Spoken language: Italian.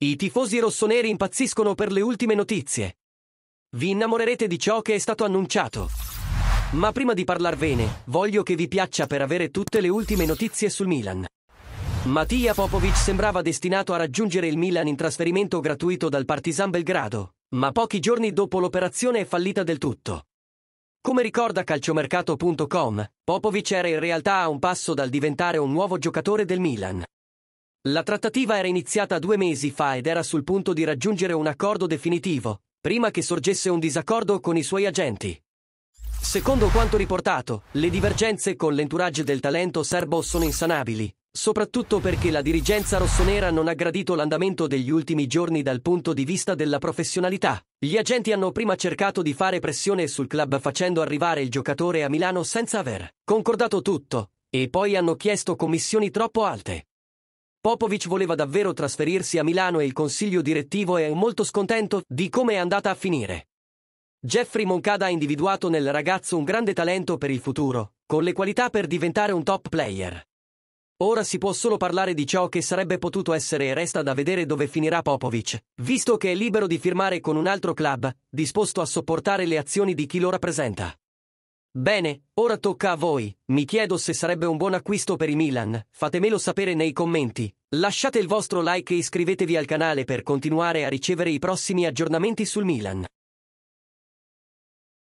I tifosi rossoneri impazziscono per le ultime notizie. Vi innamorerete di ciò che è stato annunciato. Ma prima di parlarvene, voglio che vi piaccia per avere tutte le ultime notizie sul Milan. Mattia Popovic sembrava destinato a raggiungere il Milan in trasferimento gratuito dal Partizan Belgrado, ma pochi giorni dopo l'operazione è fallita del tutto. Come ricorda calciomercato.com, Popovic era in realtà a un passo dal diventare un nuovo giocatore del Milan. La trattativa era iniziata due mesi fa ed era sul punto di raggiungere un accordo definitivo, prima che sorgesse un disaccordo con i suoi agenti. Secondo quanto riportato, le divergenze con l'entourage del talento serbo sono insanabili, soprattutto perché la dirigenza rossonera non ha gradito l'andamento degli ultimi giorni dal punto di vista della professionalità. Gli agenti hanno prima cercato di fare pressione sul club facendo arrivare il giocatore a Milano senza aver concordato tutto, e poi hanno chiesto commissioni troppo alte. Popovic voleva davvero trasferirsi a Milano e il consiglio direttivo è molto scontento di come è andata a finire. Jeffrey Moncada ha individuato nel ragazzo un grande talento per il futuro, con le qualità per diventare un top player. Ora si può solo parlare di ciò che sarebbe potuto essere e resta da vedere dove finirà Popovic, visto che è libero di firmare con un altro club, disposto a sopportare le azioni di chi lo rappresenta. Bene, ora tocca a voi. Mi chiedo se sarebbe un buon acquisto per i Milan. Fatemelo sapere nei commenti. Lasciate il vostro like e iscrivetevi al canale per continuare a ricevere i prossimi aggiornamenti sul Milan.